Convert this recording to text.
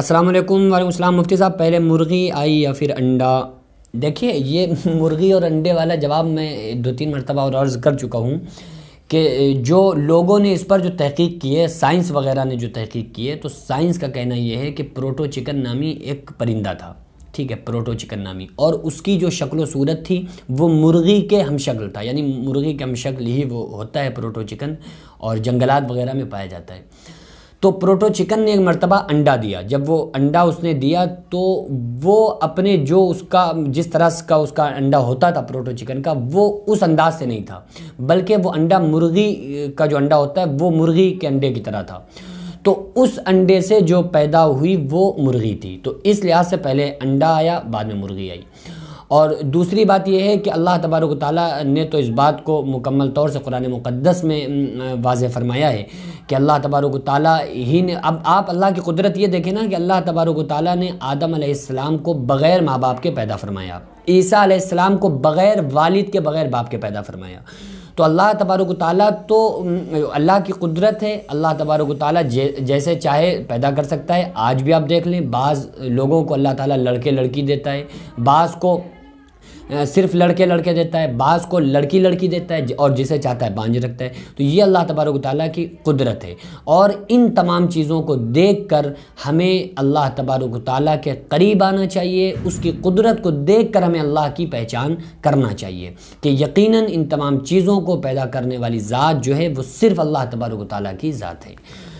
अस्सलाम वालेकुम वालेकुम मुफ्ती साहब पहले मुर्गी आई या फिर अंडा देखिए ये मुर्गी और अंडे वाला जवाब मैं दो तीन मरतबा और अर्ज़ कर चुका हूँ कि जो लोगों ने इस पर जो तहकीक की है साइंस वगैरह ने जो तहकीक की है तो साइंस का कहना यह है कि प्रोटो चिकन नामी एक परिंदा था ठीक है प्रोटो चिकन नामी और उसकी जो शक्ल सूरत थी वो मुर्गी के हम शक्ल था यानी मुर्गी के हम शक्ल ही वो होता है प्रोटो चिकन और जंगलात वगैरह में पाया जाता है तो प्रोटो चिकन ने एक मरतबा अंडा दिया जब वो अंडा उसने दिया तो वो अपने जो उसका जिस तरह का उसका अंडा होता था प्रोटो चिकन का वो उस अंदाज से नहीं था बल्कि वो अंडा मुर्गी का जो अंडा होता है वो मुर्गी के अंडे की तरह था तो उस अंडे से जो पैदा हुई वो मुर्गी थी तो इस लिहाज से पहले अंडा आया बाद में मुर्गी आई और दूसरी बात यह है कि अल्लाह तबारक ताली ने तो इस बात को मुकम्मल तौर से कुरान मुक़दस में वाज फरमाया है कि अल्लाह तबारक ताली ही ने अब आप अल्लाह की कुदरत ये देखें ना कि अल्लाह तबारक ताली ने आदम आसमाम को बग़ैर माँ बाप के पैदा फरमाया ईसा आसमाम को बग़ैर वालिद के बग़ैर बाप के पैदा फरमाया तो अल्लाह तबारक ताली तो अल्लाह की कुदरत है अल्लाह तबारक ताली जै, जैसे चाहे पैदा कर सकता है आज भी आप देख लें बाज़ लोगों को अल्लाह ताला लड़के लड़की देता है बाज़ को सिर्फ लड़के लड़के देता है बास को लड़की लड़की देता है और जिसे चाहता है बांझ रखता है तो ये अल्लाह तबारक ताली की कुदरत है और इन तमाम चीज़ों को देख कर हमें अल्लाह तबारक ताली के करीब आना चाहिए उसकी कुदरत को देख कर हमें अल्लाह की पहचान करना चाहिए कि यकीन इन तमाम चीज़ों को पैदा करने वाली ज़ात जो है वो सिर्फ़ अल्लाह तबारक ताली की ज़ात है